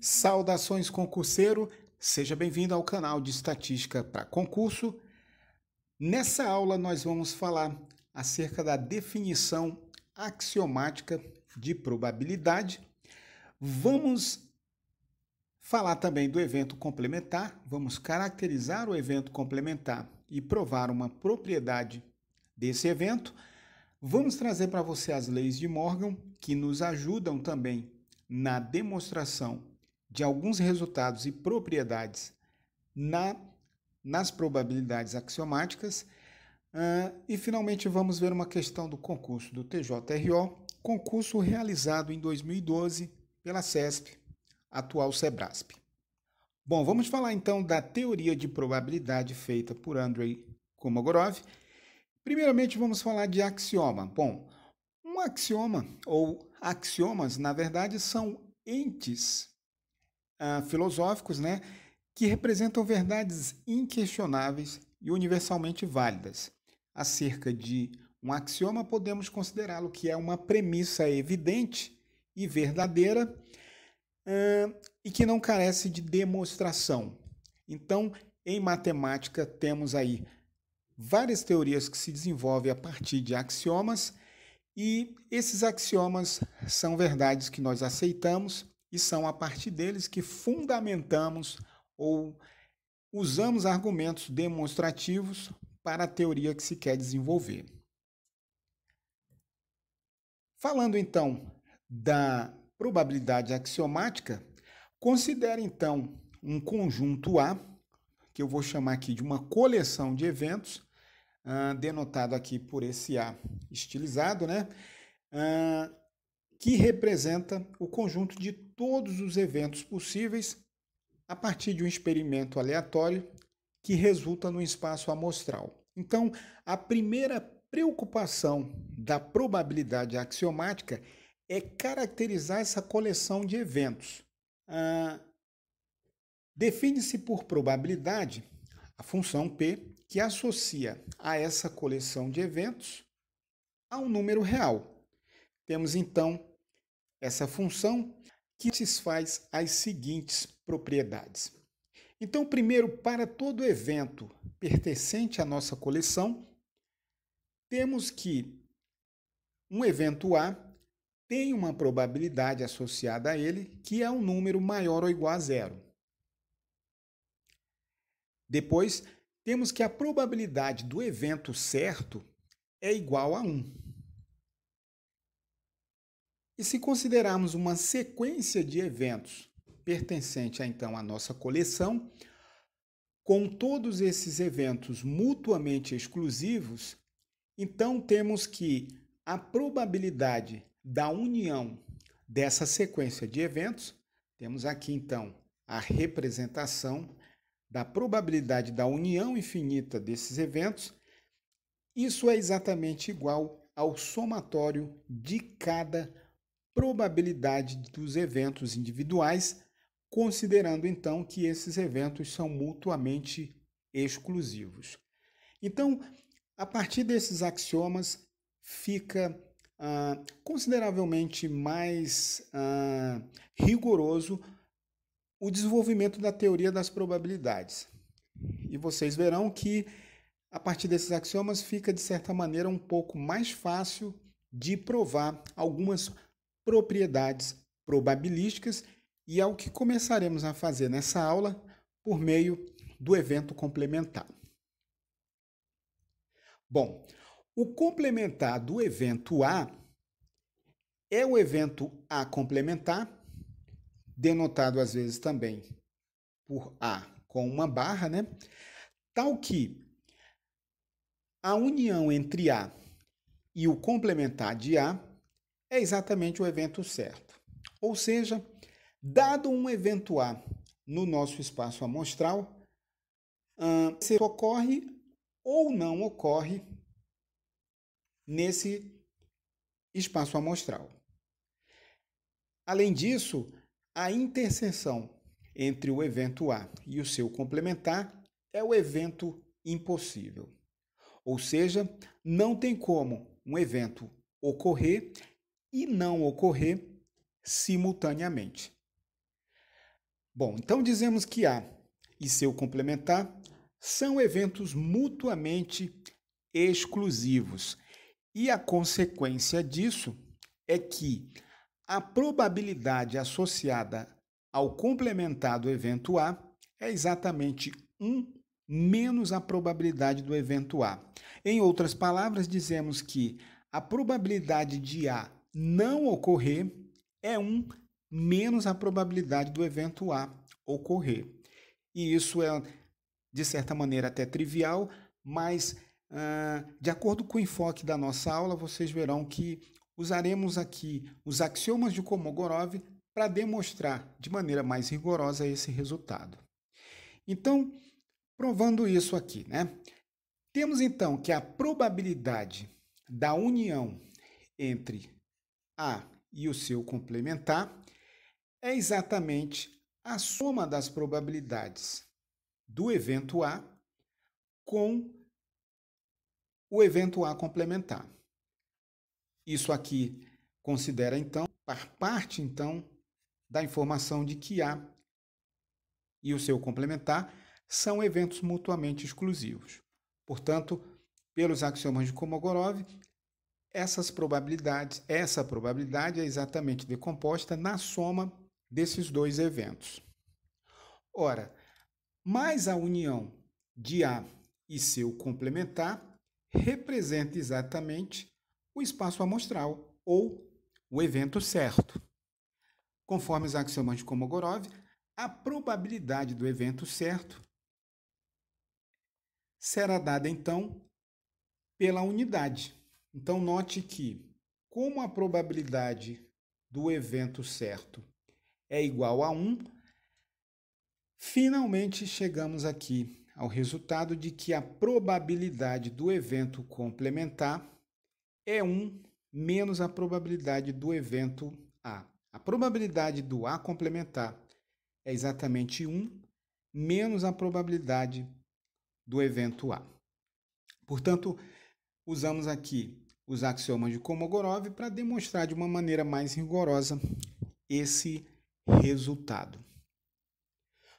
Saudações concurseiro, seja bem-vindo ao canal de Estatística para Concurso. Nessa aula nós vamos falar acerca da definição axiomática de probabilidade. Vamos falar também do evento complementar, vamos caracterizar o evento complementar e provar uma propriedade desse evento. Vamos trazer para você as leis de Morgan que nos ajudam também na demonstração de alguns resultados e propriedades na, nas probabilidades axiomáticas. Uh, e finalmente vamos ver uma questão do concurso do TJRO, concurso realizado em 2012 pela CESP, atual SEBRASP. Bom, vamos falar então da teoria de probabilidade feita por Andrei Komogorov. Primeiramente, vamos falar de axioma. Bom, um axioma, ou axiomas, na verdade, são entes ah, filosóficos, né, que representam verdades inquestionáveis e universalmente válidas. Acerca de um axioma, podemos considerá-lo que é uma premissa evidente e verdadeira ah, e que não carece de demonstração. Então, em matemática, temos aí várias teorias que se desenvolvem a partir de axiomas, e esses axiomas são verdades que nós aceitamos e são a partir deles que fundamentamos ou usamos argumentos demonstrativos para a teoria que se quer desenvolver. Falando então da probabilidade axiomática, considere então um conjunto A, que eu vou chamar aqui de uma coleção de eventos, uh, denotado aqui por esse A estilizado, né? Uh, que representa o conjunto de todos os eventos possíveis a partir de um experimento aleatório que resulta no espaço amostral. Então, a primeira preocupação da probabilidade axiomática é caracterizar essa coleção de eventos. Ah, Define-se por probabilidade a função p que associa a essa coleção de eventos a um número real. Temos então essa função que satisfaz as seguintes propriedades. Então, primeiro, para todo evento pertencente à nossa coleção, temos que um evento A tem uma probabilidade associada a ele que é um número maior ou igual a zero. Depois, temos que a probabilidade do evento certo é igual a 1. E se considerarmos uma sequência de eventos pertencente então à nossa coleção, com todos esses eventos mutuamente exclusivos, então temos que a probabilidade da união dessa sequência de eventos, temos aqui então a representação da probabilidade da união infinita desses eventos, isso é exatamente igual ao somatório de cada probabilidade dos eventos individuais, considerando então que esses eventos são mutuamente exclusivos. Então, a partir desses axiomas, fica ah, consideravelmente mais ah, rigoroso o desenvolvimento da teoria das probabilidades. E vocês verão que, a partir desses axiomas, fica de certa maneira um pouco mais fácil de provar algumas propriedades probabilísticas e é o que começaremos a fazer nessa aula por meio do evento complementar. Bom, o complementar do evento A é o evento A complementar, denotado às vezes também por A com uma barra, né? Tal que a união entre A e o complementar de A é exatamente o evento certo. Ou seja, dado um evento A no nosso espaço amostral, ah, se ocorre ou não ocorre nesse espaço amostral. Além disso, a interseção entre o evento A e o seu complementar é o evento impossível. Ou seja, não tem como um evento ocorrer e não ocorrer simultaneamente. Bom, então dizemos que A e seu complementar são eventos mutuamente exclusivos, e a consequência disso é que a probabilidade associada ao complementar do evento A é exatamente 1 menos a probabilidade do evento A. Em outras palavras, dizemos que a probabilidade de A não ocorrer é 1 menos a probabilidade do evento A ocorrer. E isso é, de certa maneira, até trivial, mas ah, de acordo com o enfoque da nossa aula, vocês verão que usaremos aqui os axiomas de Kolmogorov para demonstrar de maneira mais rigorosa esse resultado. Então, provando isso aqui, né? Temos então que a probabilidade da união entre a e o seu complementar é exatamente a soma das probabilidades do evento A com o evento A complementar. Isso aqui considera então parte então da informação de que A e o seu complementar são eventos mutuamente exclusivos. Portanto, pelos axiomas de Kolmogorov, essas probabilidades, essa probabilidade é exatamente decomposta na soma desses dois eventos. Ora, mais a união de A e seu complementar representa exatamente o espaço amostral ou o evento certo. Conforme os axiomas de Kolmogorov, a probabilidade do evento certo será dada então pela unidade. Então, note que, como a probabilidade do evento certo é igual a 1, finalmente chegamos aqui ao resultado de que a probabilidade do evento complementar é 1 menos a probabilidade do evento A. A probabilidade do A complementar é exatamente 1 menos a probabilidade do evento A. Portanto, usamos aqui os axiomas de Kolmogorov para demonstrar de uma maneira mais rigorosa esse resultado.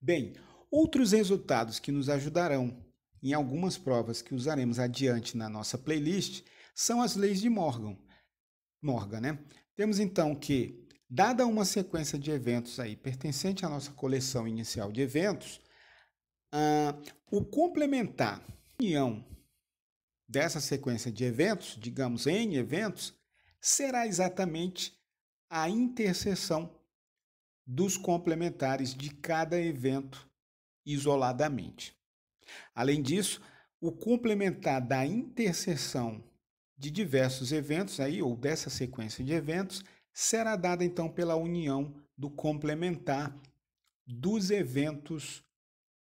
Bem, outros resultados que nos ajudarão em algumas provas que usaremos adiante na nossa playlist são as leis de Morgan. Morgan, né? Temos então que, dada uma sequência de eventos aí pertencente à nossa coleção inicial de eventos, uh, o complementar união dessa sequência de eventos, digamos N eventos, será exatamente a interseção dos complementares de cada evento isoladamente. Além disso, o complementar da interseção de diversos eventos aí ou dessa sequência de eventos será dada então pela união do complementar dos eventos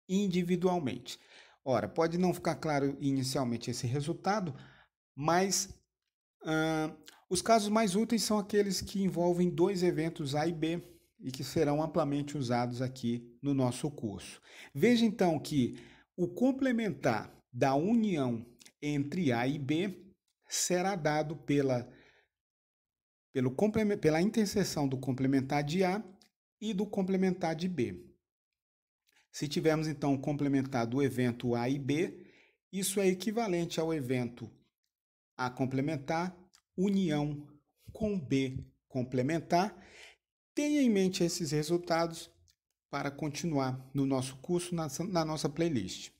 individualmente. Ora, pode não ficar claro inicialmente esse resultado, mas uh, os casos mais úteis são aqueles que envolvem dois eventos A e B e que serão amplamente usados aqui no nosso curso. Veja então que o complementar da união entre A e B será dado pela, pelo pela interseção do complementar de A e do complementar de B. Se tivermos então complementado o evento A e B, isso é equivalente ao evento A complementar, união com B complementar. Tenha em mente esses resultados para continuar no nosso curso, na, nossa playlist.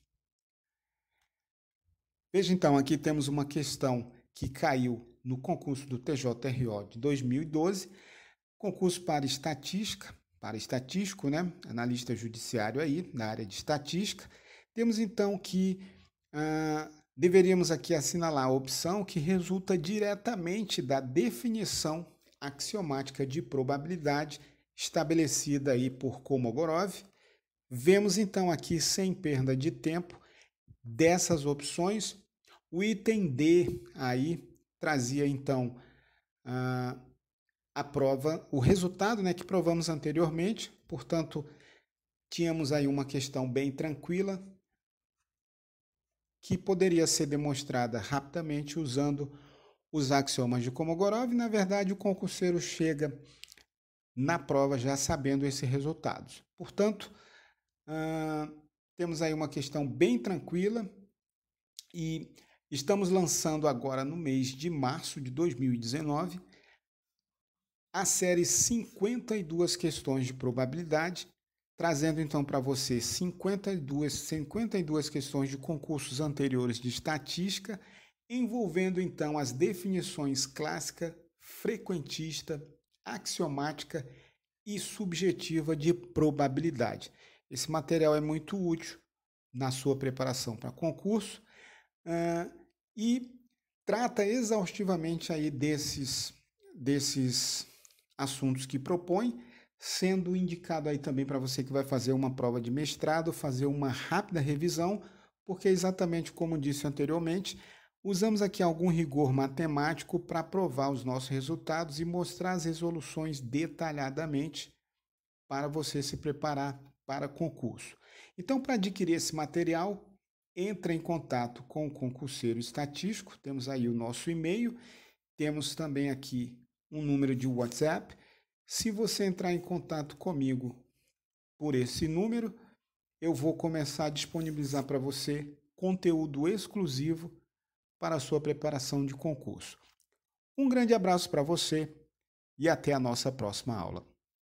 Veja então, aqui temos uma questão que caiu no concurso do TJRO de 2012, concurso para estatística, para estatístico, né? analista judiciário aí, na área de estatística, temos então que ah, deveríamos aqui assinalar a opção que resulta diretamente da definição axiomática de probabilidade estabelecida aí por Kolmogorov. Vemos então aqui, sem perda de tempo, dessas opções, o item D aí trazia então. Ah, aprova o resultado né, que provamos anteriormente. Portanto, tínhamos aí uma questão bem tranquila que poderia ser demonstrada rapidamente usando os axiomas de Komogorov. Na verdade, o concurseiro chega na prova já sabendo esses resultados. Portanto, uh, temos aí uma questão bem tranquila e estamos lançando agora no mês de março de 2019 a série 52 questões de probabilidade, trazendo então para você 52, 52 questões de concursos anteriores de estatística, envolvendo então as definições clássica, frequentista, axiomática e subjetiva de probabilidade. Esse material é muito útil na sua preparação para concurso uh, e trata exaustivamente aí desses, desses assuntos que propõe, sendo indicado aí também para você que vai fazer uma prova de mestrado, fazer uma rápida revisão, porque exatamente como disse anteriormente, usamos aqui algum rigor matemático para provar os nossos resultados e mostrar as resoluções detalhadamente para você se preparar para concurso. Então, para adquirir esse material, entre em contato com o concurseiro estatístico, temos aí o nosso e-mail, temos também aqui um número de WhatsApp. Se você entrar em contato comigo por esse número, eu vou começar a disponibilizar para você conteúdo exclusivo para a sua preparação de concurso. Um grande abraço para você e até a nossa próxima aula.